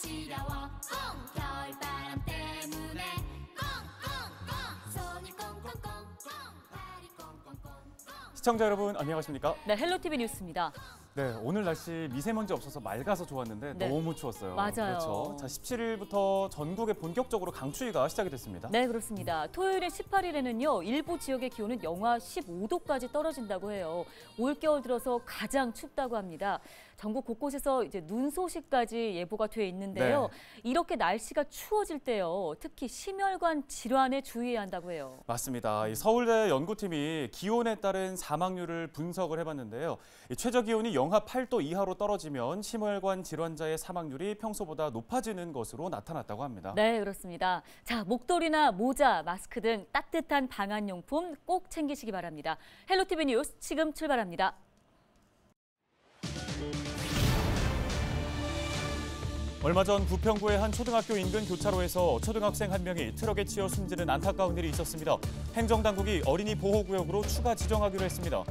시려워 꽁 겨울바람 때문에 시청자 여러분 안녕하십니까? 네, 헬로티비 뉴스입니다. 네, 오늘 날씨 미세먼지 없어서 맑아서 좋았는데 네. 너무 추웠어요. 맞아요. 그렇죠. 자, 17일부터 전국에 본격적으로 강추위가 시작이 됐습니다. 네, 그렇습니다. 토요일에 18일에는요, 일부 지역의 기온은 영하 15도까지 떨어진다고 해요. 올겨울 들어서 가장 춥다고 합니다. 전국 곳곳에서 이제 눈 소식까지 예보가 돼 있는데요. 네. 이렇게 날씨가 추워질 때요, 특히 심혈관 질환에 주의해야 한다고 해요. 맞습니다. 서울대 연구팀이 기온에 따른 사망률을 분석을 해봤는데요. 최저 기온이 0 영하 8도 이하로 떨어지면 심혈관 질환자의 사망률이 평소보다 높아지는 것으로 나타났다고 합니다. 네, 그렇습니다. 자, 목도리나 모자, 마스크 등 따뜻한 방한용품 꼭 챙기시기 바랍니다. 헬로티비 뉴스 지금 출발합니다. 얼마 전 부평구의 한 초등학교 인근 교차로에서 초등학생 한 명이 트럭에 치여 숨지는 안타까운 일이 있었습니다. 행정당국이 어린이 보호구역으로 추가 지정하기로 했습니다.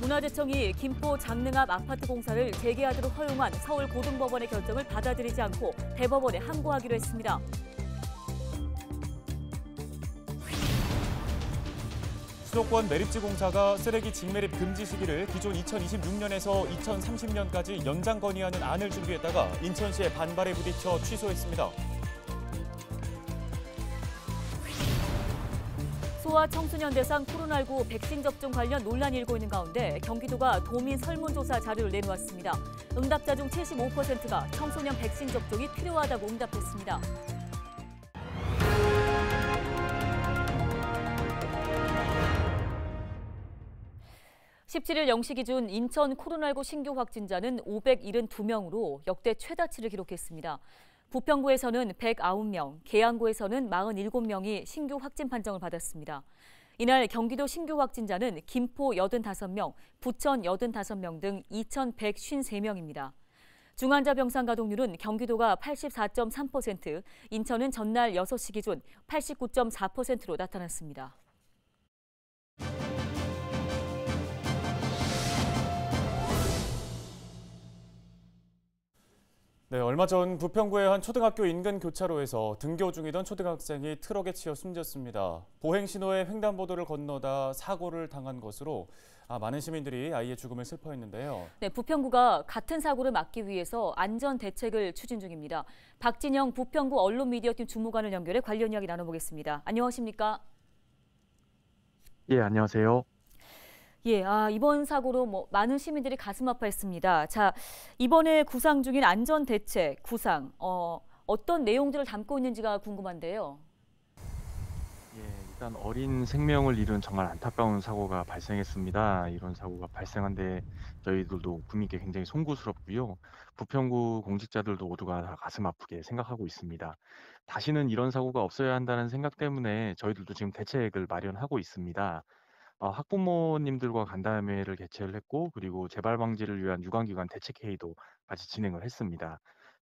문화재청이 김포 장릉 앞 아파트 공사를 재개하도록 허용한 서울고등법원의 결정을 받아들이지 않고 대법원에 항고하기로 했습니다. 수도권 매립지 공사가 쓰레기 직매립 금지 시기를 기존 2026년에서 2030년까지 연장 건의하는 안을 준비했다가 인천시의 반발에 부딪혀 취소했습니다. 소와 청소년 대상 코로나19 백신 접종 관련 논란이 일고 있는 가운데 경기도가 도민 설문조사 자료를 내놓았습니다. 응답자 중 75%가 청소년 백신 접종이 필요하다고 응답했습니다. 십칠일영시 기준 인천 코로나19 신규 확진자는 오백일명으로 역대 최다치를 기록했습니다. 부평구에서는 109명, 계양구에서는 47명이 신규 확진 판정을 받았습니다. 이날 경기도 신규 확진자는 김포 85명, 부천 85명 등 2,153명입니다. 중환자 병상 가동률은 경기도가 84.3%, 인천은 전날 6시 기준 89.4%로 나타났습니다. 네, 얼마 전 부평구의 한 초등학교 인근 교차로에서 등교 중이던 초등학생이 트럭에 치여 숨졌습니다. 보행 신호에 횡단보도를 건너다 사고를 당한 것으로 아, 많은 시민들이 아이의 죽음을 슬퍼했는데요. 네, 부평구가 같은 사고를 막기 위해서 안전 대책을 추진 중입니다. 박진영 부평구 언론미디어팀 주무관을 연결해 관련 이야기 나눠보겠습니다. 안녕하십니까? 예, 안녕하세요. 예, 아, 이번 사고로 뭐 많은 시민들이 가슴 아파했습니다. 자, 이번에 구상 중인 안전 대책 구상 어, 어떤 내용들을 담고 있는지가 궁금한데요. 예, 일단 어린 생명을 잃은 정말 안타까운 사고가 발생했습니다. 이런 사고가 발생한 데 저희들도 국민께 굉장히 송구스럽고요. 부평구 공직자들도 모두가 다 가슴 아프게 생각하고 있습니다. 다시는 이런 사고가 없어야 한다는 생각 때문에 저희들도 지금 대책을 마련하고 있습니다. 어, 학부모님들과 간담회를 개최를 했고 그리고 재발 방지를 위한 유관기관 대책회의도 같이 진행을 했습니다.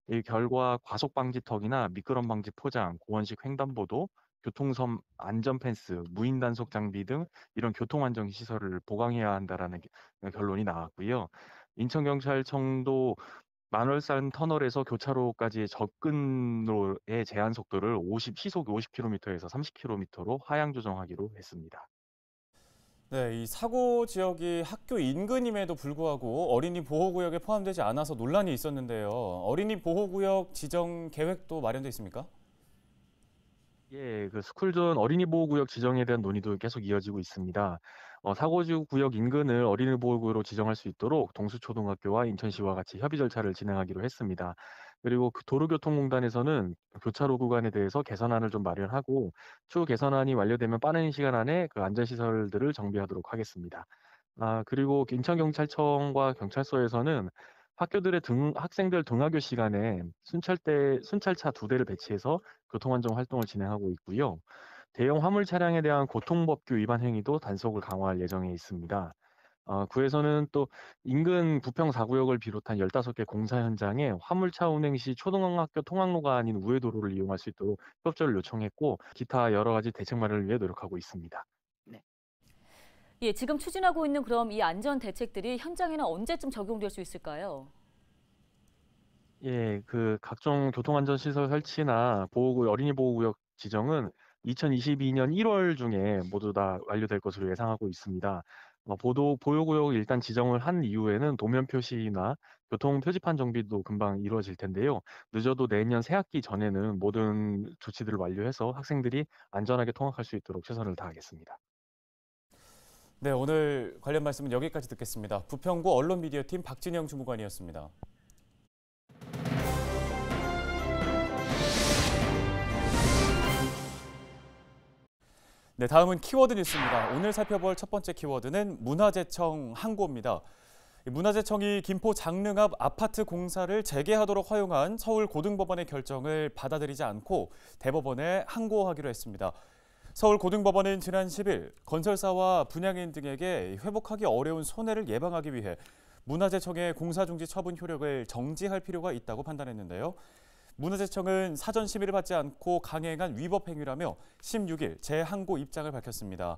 이 결과 과속 방지턱이나 미끄럼 방지 포장, 고원식 횡단보도, 교통섬 안전 펜스, 무인 단속 장비 등 이런 교통 안전 시설을 보강해야 한다는 어, 결론이 나왔고요. 인천경찰청도 만월산 터널에서 교차로까지의 접근로의 제한 속도를 50 시속 50킬로에서30 k m 로 하향 조정하기로 했습니다. 네, 이 사고 지역이 학교 인근임에도 불구하고 어린이 보호구역에 포함되지 않아서 논란이 있었는데요. 어린이 보호구역 지정 계획도 마련돼 있습니까? 예, 그 스쿨존 어린이 보호구역 지정에 대한 논의도 계속 이어지고 있습니다. 어, 사고지 구역 인근을 어린이 보호구역으로 지정할 수 있도록 동수초등학교와 인천시와 같이 협의 절차를 진행하기로 했습니다. 그리고 그 도로교통공단에서는 교차로 구간에 대해서 개선안을 좀 마련하고 추후 개선안이 완료되면 빠른 시간 안에 그 안전시설들을 정비하도록 하겠습니다. 아, 그리고 인천경찰청과 경찰서에서는 학교들의 등, 학생들 등하교 시간에 순찰대, 순찰차 두 대를 배치해서 교통안전 활동을 진행하고 있고요. 대형 화물 차량에 대한 고통법규 위반 행위도 단속을 강화할 예정에 있습니다. 어, 구에서는 또 인근 부평 4구역을 비롯한 15개 공사 현장에 화물차 운행 시 초등학교 통학로가 아닌 우회도로를 이용할 수 있도록 협조를 요청했고 기타 여러 가지 대책 마련을 위해 노력하고 있습니다. 네. 예, 지금 추진하고 있는 그럼 이 안전 대책들이 현장에는 언제쯤 적용될 수 있을까요? 예, 그 각종 교통안전시설 설치나 보호구 어린이 보호구역 지정은 2022년 1월 중에 모두 다 완료될 것으로 예상하고 있습니다. 어, 보도 보호구역 일단 지정을 한 이후에는 도면 표시나 교통 표지판 정비도 금방 이루어질 텐데요. 늦어도 내년 새학기 전에는 모든 조치들을 완료해서 학생들이 안전하게 통학할 수 있도록 최선을 다하겠습니다. 네, 오늘 관련 말씀은 여기까지 듣겠습니다. 부평구 언론미디어팀 박진영 주무관이었습니다. 네, 다음은 키워드 뉴스입니다. 오늘 살펴볼 첫 번째 키워드는 문화재청 항고입니다. 문화재청이 김포 장릉 앞 아파트 공사를 재개하도록 허용한 서울고등법원의 결정을 받아들이지 않고 대법원에 항고하기로 했습니다. 서울고등법원은 지난 10일 건설사와 분양인 등에게 회복하기 어려운 손해를 예방하기 위해 문화재청의 공사 중지 처분 효력을 정지할 필요가 있다고 판단했는데요. 문화재청은 사전 심의를 받지 않고 강행한 위법 행위라며 16일 재항고 입장을 밝혔습니다.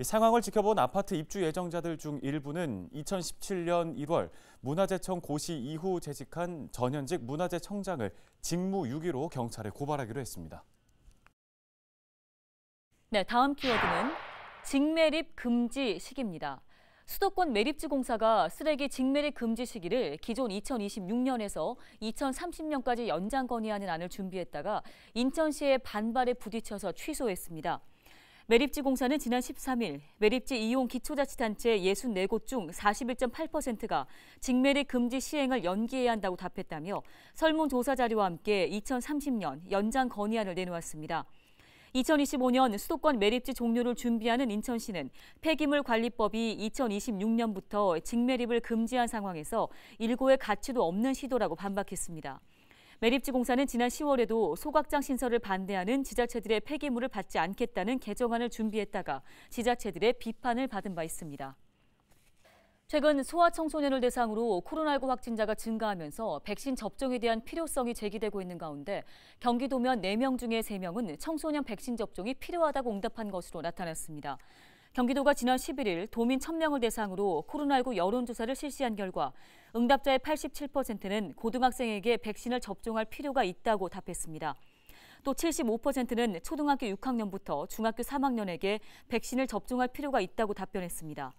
상황을 지켜본 아파트 입주 예정자들 중 일부는 2017년 1월 문화재청 고시 이후 재직한 전현직 문화재청장을 직무 유기로 경찰에 고발하기로 했습니다. 네, 다음 키워드는 직매립 금지 시기입니다. 수도권 매립지 공사가 쓰레기 직매립 금지 시기를 기존 2026년에서 2030년까지 연장 건의하는 안을 준비했다가 인천시의 반발에 부딪혀서 취소했습니다. 매립지 공사는 지난 13일 매립지 이용 기초자치단체 64곳 중 41.8%가 직매립 금지 시행을 연기해야 한다고 답했다며 설문조사 자료와 함께 2030년 연장 건의안을 내놓았습니다. 2025년 수도권 매립지 종료를 준비하는 인천시는 폐기물 관리법이 2026년부터 직매립을 금지한 상황에서 일고의 가치도 없는 시도라고 반박했습니다. 매립지 공사는 지난 10월에도 소각장 신설을 반대하는 지자체들의 폐기물을 받지 않겠다는 개정안을 준비했다가 지자체들의 비판을 받은 바 있습니다. 최근 소아청소년을 대상으로 코로나19 확진자가 증가하면서 백신 접종에 대한 필요성이 제기되고 있는 가운데 경기도면 4명 중에 3명은 청소년 백신 접종이 필요하다고 응답한 것으로 나타났습니다. 경기도가 지난 11일 도민 1000명을 대상으로 코로나19 여론조사를 실시한 결과 응답자의 87%는 고등학생에게 백신을 접종할 필요가 있다고 답했습니다. 또 75%는 초등학교 6학년부터 중학교 3학년에게 백신을 접종할 필요가 있다고 답변했습니다.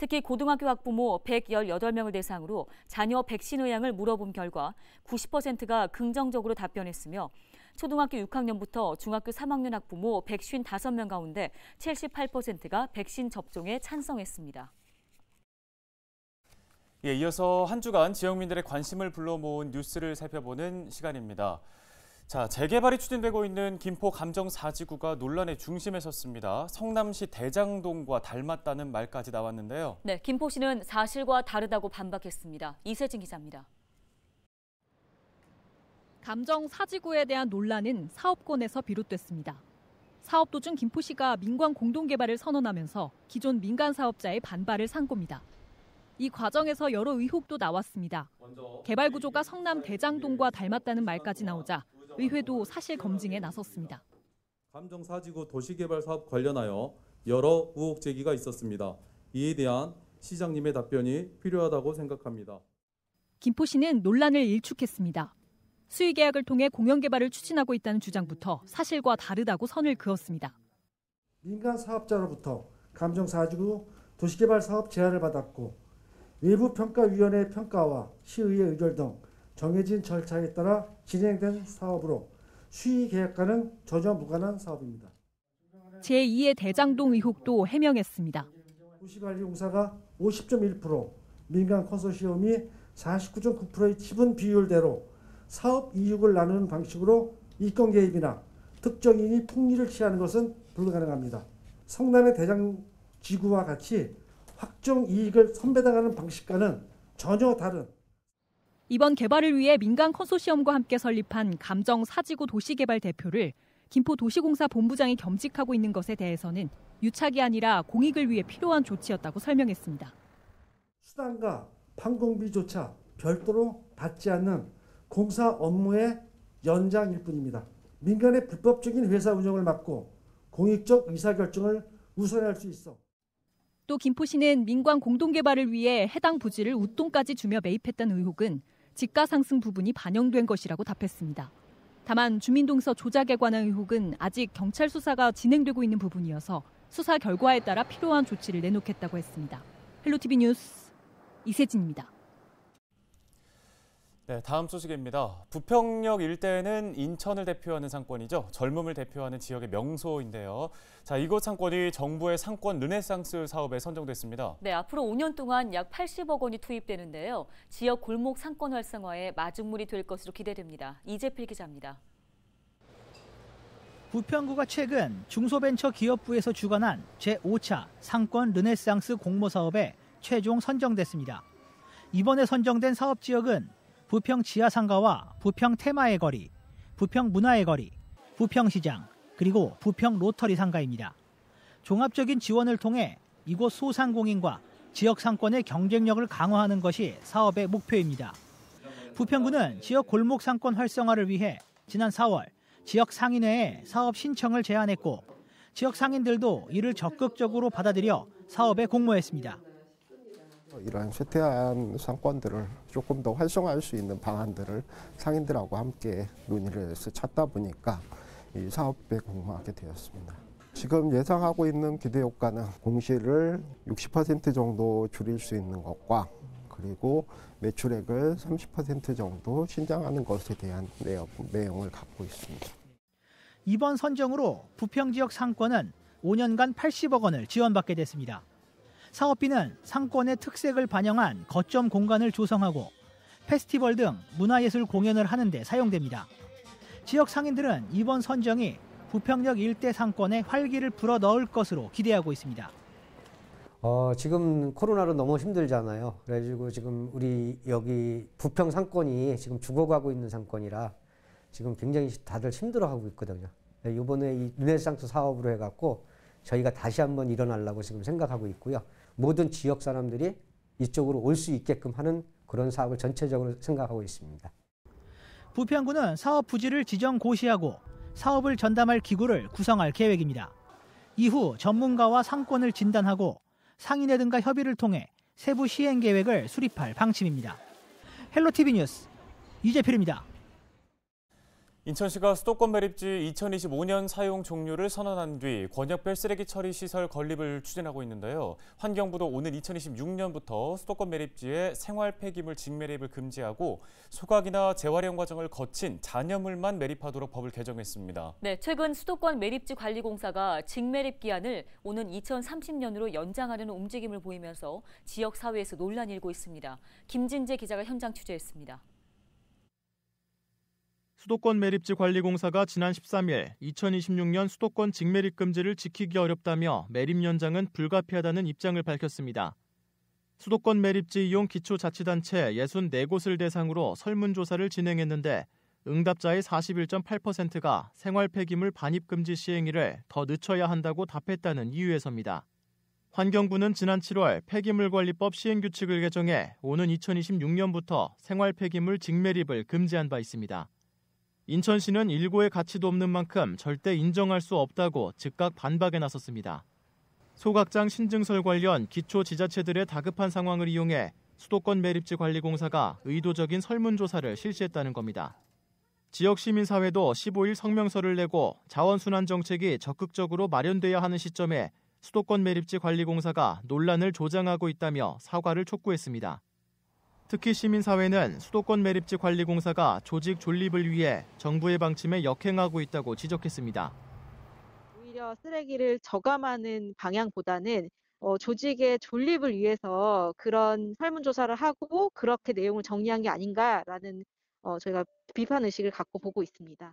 특히 고등학교 학부모 118명을 대상으로 자녀 백신 의향을 물어본 결과 90%가 긍정적으로 답변했으며 초등학교 6학년부터 중학교 3학년 학부모 155명 가운데 78%가 백신 접종에 찬성했습니다. 예, 이어서 한 주간 지역민들의 관심을 불러 모은 뉴스를 살펴보는 시간입니다. 자, 재개발이 추진되고 있는 김포 감정 사지구가 논란의 중심에 섰습니다. 성남시 대장동과 닮았다는 말까지 나왔는데요. 네, 김포시는 사실과 다르다고 반박했습니다. 이세진 기자입니다. 감정 사지구에 대한 논란은 사업권에서 비롯됐습니다. 사업 도중 김포시가 민관 공동개발을 선언하면서 기존 민간 사업자의 반발을 산 겁니다. 이 과정에서 여러 의혹도 나왔습니다. 개발 구조가 성남 대장동과 닮았다는 말까지 나오자 의회도 사실 검증에 나섰습니다. 감정사지구 도시개발 사업 관련하여 여러 의혹 제기가 있었습니다. 이에 대한 시장님의 답변이 필요하다고 생각합니다. 김포시는 논란을 일축했습니다. 수의 계약을 통해 공영 개발을 추진하고 있다는 주장부터 사실과 다르다고 선을 그었습니다. 민간 사업자로부터 감정사지구 도시개발 사업 제안을 받았고 외부 평가위원회 평가와 시의회 의결 등 정해진 절차에 따라 진행된 사업으로 수의 계약과는 전혀 무관한 사업입니다. 제2의 대장동 의혹도 해명했습니다. 도시관리공사가 50.1%, 민간 컨소시엄이 49.9%의 지분 비율대로 사업 이익을 나누는 방식으로 이권 개입이나 특정인이 통일을 취하는 것은 불가능합니다. 성남의 대장 지구와 같이 확정 이익을 선배당하는 방식과는 전혀 다른 이번 개발을 위해 민간 컨소시엄과 함께 설립한 감정 사지구 도시개발 대표를 김포도시공사 본부장이 겸직하고 있는 것에 대해서는 유착이 아니라 공익을 위해 필요한 조치였다고 설명했습니다. 수당과 판공비조차 별도로 받지 않는 공사 업무의 연장일 뿐입니다. 민간의 불법적인 회사 운영을 막고 공익적 의사결정을 우선할 수 있어. 또 김포시는 민관 공동개발을 위해 해당 부지를 웃돈까지 주며 매입했던 의혹은 집가 상승 부분이 반영된 것이라고 답했습니다. 다만 주민동서 조작에 관한 의혹은 아직 경찰 수사가 진행되고 있는 부분이어서 수사 결과에 따라 필요한 조치를 내놓겠다고 했습니다. 헬로티비 뉴스 이세진입니다. 네, 다음 소식입니다. 부평역 일대는 에 인천을 대표하는 상권이죠. 젊음을 대표하는 지역의 명소인데요. 자, 이곳 상권이 정부의 상권 르네상스 사업에 선정됐습니다. 네, 앞으로 5년 동안 약 80억 원이 투입되는데요. 지역 골목 상권 활성화에 마중물이 될 것으로 기대됩니다. 이재필 기자입니다. 부평구가 최근 중소벤처기업부에서 주관한 제5차 상권 르네상스 공모 사업에 최종 선정됐습니다. 이번에 선정된 사업 지역은 부평 지하상가와 부평 테마의 거리, 부평 문화의 거리, 부평시장, 그리고 부평 로터리 상가입니다. 종합적인 지원을 통해 이곳 소상공인과 지역 상권의 경쟁력을 강화하는 것이 사업의 목표입니다. 부평구는 지역 골목 상권 활성화를 위해 지난 4월 지역 상인회에 사업 신청을 제안했고 지역 상인들도 이를 적극적으로 받아들여 사업에 공모했습니다. 이러한 쇠퇴한 상권들을 조금 더 활성화할 수 있는 방안들을 상인들하고 함께 논의를 해서 찾다 보니까 이 사업에 공모하게 되었습니다. 지금 예상하고 있는 기대 효과는 공시를 60% 정도 줄일 수 있는 것과 그리고 매출액을 30% 정도 신장하는 것에 대한 내용, 내용을 갖고 있습니다. 이번 선정으로 부평 지역 상권은 5년간 80억 원을 지원받게 됐습니다. 사업비는 상권의 특색을 반영한 거점 공간을 조성하고 페스티벌 등 문화예술 공연을 하는 데 사용됩니다. 지역 상인들은 이번 선정이 부평역 일대 상권에 활기를 불어 넣을 것으로 기대하고 있습니다. 어, 지금 코로나로 너무 힘들잖아요. 그래가지고 지금 우리 여기 부평 상권이 지금 죽어가고 있는 상권이라 지금 굉장히 다들 힘들어하고 있거든요. 이번에 네, 이 르네상스 사업으로 해갖고 저희가 다시 한번 일어나려고 지금 생각하고 있고요. 모든 지역 사람들이 이쪽으로 올 수 있게끔 하는 그런 사업을 전체적으로 생각하고 있습니다. 부평구는 사업 부지를 지정 고시하고 사업을 전담할 기구를 구성할 계획입니다. 이후 전문가와 상권을 진단하고 상인회 등과 협의를 통해 세부 시행 계획을 수립할 방침입니다. 헬로 TV 뉴스 이재필입니다. 인천시가 수도권 매립지 2025년 사용 종료를 선언한 뒤 권역별 쓰레기 처리 시설 건립을 추진하고 있는데요. 환경부도 오는 2026년부터 수도권 매립지의 생활 폐기물 직매립을 금지하고 소각이나 재활용 과정을 거친 잔여물만 매립하도록 법을 개정했습니다. 네, 최근 수도권 매립지 관리공사가 직매립 기한을 오는 2030년으로 연장하려는 움직임을 보이면서 지역 사회에서 논란이 일고 있습니다. 김진재 기자가 현장 취재했습니다. 수도권 매립지 관리공사가 지난 13일 2026년 수도권 직매립 금지를 지키기 어렵다며 매립 연장은 불가피하다는 입장을 밝혔습니다. 수도권 매립지 이용 기초자치단체 64곳을 대상으로 설문조사를 진행했는데 응답자의 41.8%가 생활 폐기물 반입 금지 시행일을 더 늦춰야 한다고 답했다는 이유에서입니다. 환경부는 지난 7월 폐기물관리법 시행규칙을 개정해 오는 2026년부터 생활 폐기물 직매립을 금지한 바 있습니다. 인천시는 일고의 가치도 없는 만큼 절대 인정할 수 없다고 즉각 반박에 나섰습니다. 소각장 신증설 관련 기초 지자체들의 다급한 상황을 이용해 수도권 매립지 관리공사가 의도적인 설문조사를 실시했다는 겁니다. 지역 시민사회도 15일 성명서를 내고 자원순환 정책이 적극적으로 마련돼야 하는 시점에 수도권 매립지 관리공사가 논란을 조장하고 있다며 사과를 촉구했습니다. 특히 시민사회는 수도권 매립지 관리공사가 조직 존립을 위해 정부의 방침에 역행하고 있다고 지적했습니다. 오히려 쓰레기를 저감하는 방향보다는 어, 조직의 존립을 위해서 그런 설문조사를 하고 그렇게 내용을 정리한 게 아닌가라는 어, 저희가 비판 의식을 갖고 보고 있습니다.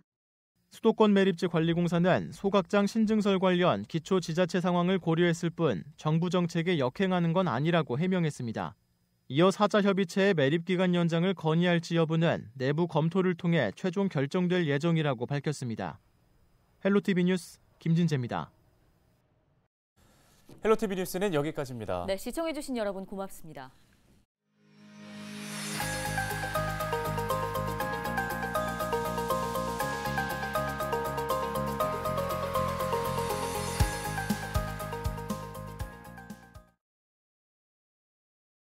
수도권 매립지 관리공사는 소각장 신증설 관련 기초 지자체 상황을 고려했을 뿐 정부 정책에 역행하는 건 아니라고 해명했습니다. 이어 사자 협의체의 매립 기간 연장을 건의할지 여부는 내부 검토를 통해 최종 결정될 예정이라고 밝혔습니다. 헬로티비 뉴스 김진재입니다. 헬로티비 뉴스는 여기까지입니다. 네, 시청해주신 여러분 고맙습니다.